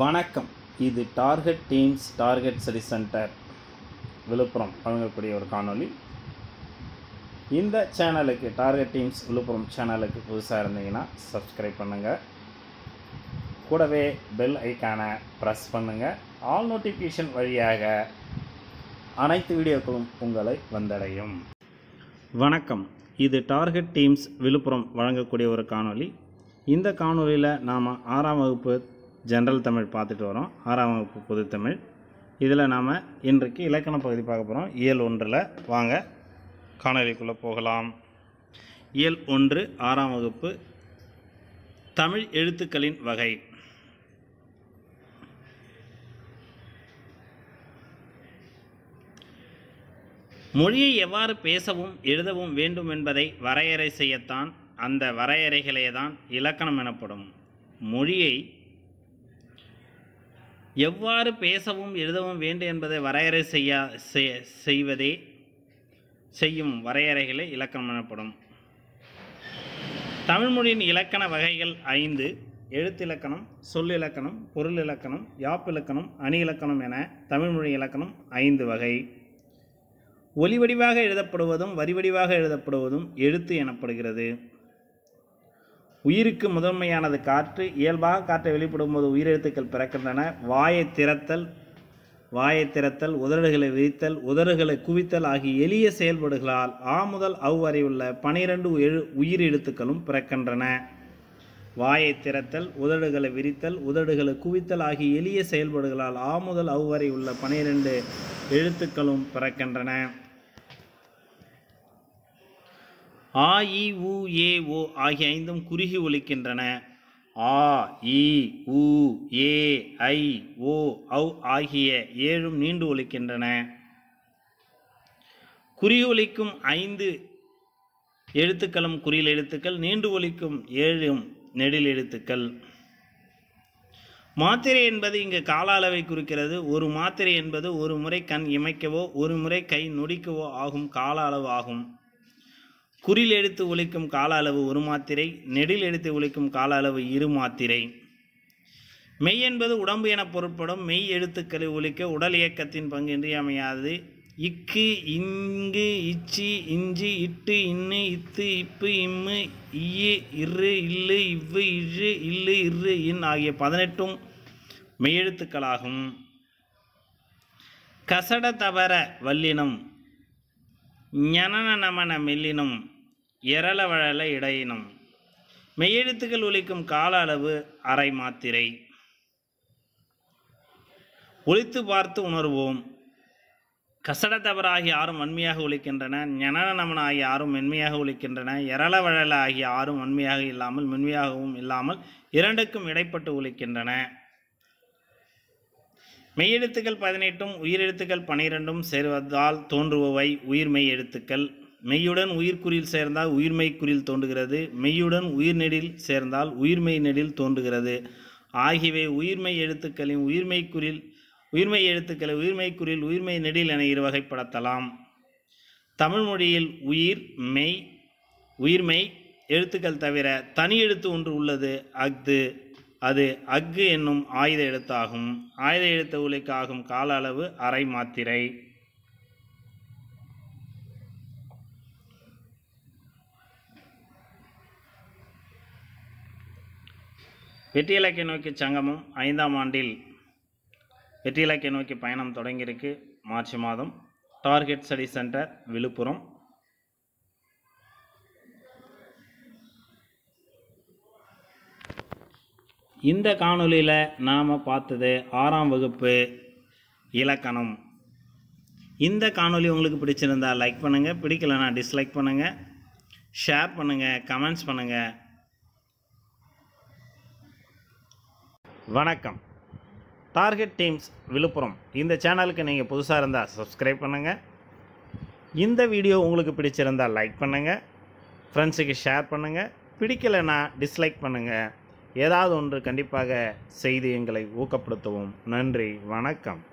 வணக்கம் இது target teams target study centre Villupuram வழங்கக்கூடிய ஒரு காணொளி இந்த சேனலுக்கு டார்கெட் டீம்ஸ் விழுப்புரம் சேனலுக்கு புதுசாக இருந்தீங்கன்னா சப்ஸ்கிரைப் பண்ணுங்கள் கூடவே பெல் ஐக்கானை ப்ரெஸ் பண்ணுங்கள் ஆல் நோட்டிஃபிகேஷன் வழியாக அனைத்து வீடியோக்களும் உங்களை வந்தடையும் வணக்கம் இது டார்கெட் டீம்ஸ் விழுப்புரம் வழங்கக்கூடிய ஒரு காணொளி இந்த காணொலியில் நாம் ஆறாம் வகுப்பு ஜென்ரல் தமிழ் பார்த்துட்டு வரோம் ஆறாம் வகுப்பு பொதுத்தமிழ் இதில் நாம் இன்றைக்கு இலக்கண பகுதி பார்க்க போகிறோம் இயல் ஒன்றில் வாங்க காணொலிக்குள்ளே போகலாம் இயல் ஒன்று ஆறாம் வகுப்பு தமிழ் எழுத்துக்களின் வகை மொழியை எவ்வாறு பேசவும் எழுதவும் வேண்டும் என்பதை வரையறை செய்யத்தான் அந்த வரையறைகளே தான் இலக்கணம் எனப்படும் மொழியை எவ்வாறு பேசவும் எழுதவும் வேண்டும் என்பதை வரையறை செய்ய செய்வதே செய்யும் வரையறைகளை இலக்கணம் எனப்படும் தமிழ்மொழியின் இலக்கண வகைகள் ஐந்து எழுத்திலக்கணம் சொல் இலக்கணம் பொருள் இலக்கணம் யாப்பிலக்கணம் அணி இலக்கணம் என தமிழ்மொழி இலக்கணம் ஐந்து வகை ஒலிவடிவாக எழுதப்படுவதும் வரிவடிவாக எழுதப்படுவதும் எழுத்து எனப்படுகிறது உயிருக்கு முதன்மையானது காற்று இயல்பாக காற்றை வெளிப்படும் போது உயிரெழுத்துக்கள் பிறக்கின்றன வாயை திறத்தல் வாயை திறத்தல் உதடுகளை விரித்தல் உதடுகளை குவித்தல் ஆகிய எளிய செயல்பாடுகளால் ஆ முதல் அவ் வரை உள்ள பனிரெண்டு எழு உயிர் எழுத்துக்களும் பிறக்கின்றன வாயை திறத்தல் உதடுகளை விரித்தல் உதடுகளை குவித்தல் ஆகிய எளிய செயல்பாடுகளால் ஆ முதல் அவ் வரை உள்ள பனிரெண்டு எழுத்துக்களும் பிறக்கின்றன ஆ இ உ ஏ ஓ ஆகிய ஐந்தும் குறுகி ஒலிக்கின்றன ஆ இ உ ஏ ஐ ஓ ஔ ஆகிய ஏழும் நீண்டு ஒலிக்கின்றன குறி ஒலிக்கும் ஐந்து எழுத்துக்களும் குறியில் எழுத்துக்கள் நீண்டு ஒலிக்கும் ஏழும் நெடில் எழுத்துக்கள் மாத்திரை என்பது இங்கு கால அளவை குறிக்கிறது ஒரு மாத்திரை என்பது ஒரு முறை கண் இமைக்கவோ ஒரு முறை கை நொடிக்கவோ ஆகும் கால அளவு ஆகும் குறில் எடுத்து ஒழிக்கும் கால அளவு ஒரு மாத்திரை நெடில் எடுத்து ஒழிக்கும் கால அளவு இரு மாத்திரை மெய் என்பது உடம்பு என பொருட்படும் மெய் எழுத்துக்களை ஒழிக்க உடல் இயக்கத்தின் பங்கு இன்றியமையாது இக்கு இங்கு இச்சி இஞ்சி இட்டு இன்னு இத்து இப்பு இம்மு இய்யு இரு இல்லு இவ்வு இழு இல்லு இரு இன் ஆகிய பதினெட்டும் மெய்யெழுத்துக்களாகும் கசட தவற வல்லினம் ஞன நமன மெல்லினும் வழல இடையினும் மெய்யெழுத்துக்கள் ஒழிக்கும் கால அளவு அரை மாத்திரை ஒழித்து பார்த்து உணர்வோம் கசட தவறாகி யாரும் வன்மையாக ஒழிக்கின்றன நமன ஆகிய யாரும் மென்மையாக ஒழிக்கின்றன எரளவழல ஆகிய யாரும் வன்மையாக இல்லாமல் மென்மையாகவும் இல்லாமல் இரண்டுக்கும் இடைப்பட்டு ஒழிக்கின்றன மெய்யெழுத்துக்கள் பதினெட்டும் உயிரெழுத்துக்கள் பனிரெண்டும் சேர்வதால் தோன்றுபவை உயிர்மெய் எழுத்துக்கள் மெய்யுடன் உயிர்க்குறியில் சேர்ந்தால் உயிர்மெய் குறியில் தோன்றுகிறது மெய்யுடன் உயிர்நெடில் சேர்ந்தால் உயிர்மெய் நெடில் தோன்றுகிறது ஆகியவை உயிர்மெய் எழுத்துக்களின் உயிர்மெய் குறில் உயிர்மெய் எழுத்துக்களை உயிர்மெய் குறில் உயிர்மெய் நெடில் என இரு வகைப்படுத்தலாம் தமிழ் மொழியில் உயிர் மெய் உயிர்மெய் எழுத்துக்கள் தவிர தனி எழுத்து ஒன்று உள்ளது அஃது அது அக்கு என்னும் ஆயுத எழுத்தாகும் ஆயுத எழுத்த உலைக்காகும் கால அளவு அரை மாத்திரை வெற்றி இலக்கிய நோக்கி சங்கமம் ஐந்தாம் ஆண்டில் வெற்றி இலக்கிய நோக்கி பயணம் தொடங்கியிருக்கு மார்ச் மாதம் டார்கெட் ஸ்டடி சென்டர் விழுப்புரம் இந்த காணொலியில் நாம் பார்த்தது ஆறாம் வகுப்பு இலக்கணம் இந்த காணொலி உங்களுக்கு பிடிச்சிருந்தா லைக் பண்ணுங்கள் பிடிக்கலைன்னா டிஸ்லைக் பண்ணுங்கள் ஷேர் பண்ணுங்கள் கமெண்ட்ஸ் பண்ணுங்கள் வணக்கம் டார்கெட் டீம்ஸ் விழுப்புரம் இந்த சேனலுக்கு நீங்கள் புதுசாக இருந்தால் சப்ஸ்கிரைப் பண்ணுங்கள் இந்த வீடியோ உங்களுக்கு பிடிச்சிருந்தால் லைக் பண்ணுங்கள் ஃப்ரெண்ட்ஸுக்கு ஷேர் பண்ணுங்கள் பிடிக்கலைன்னா டிஸ்லைக் பண்ணுங்கள் ஏதாவது ஒன்று கண்டிப்பாக செய்து எங்களை ஊக்கப்படுத்தவும் நன்றி வணக்கம்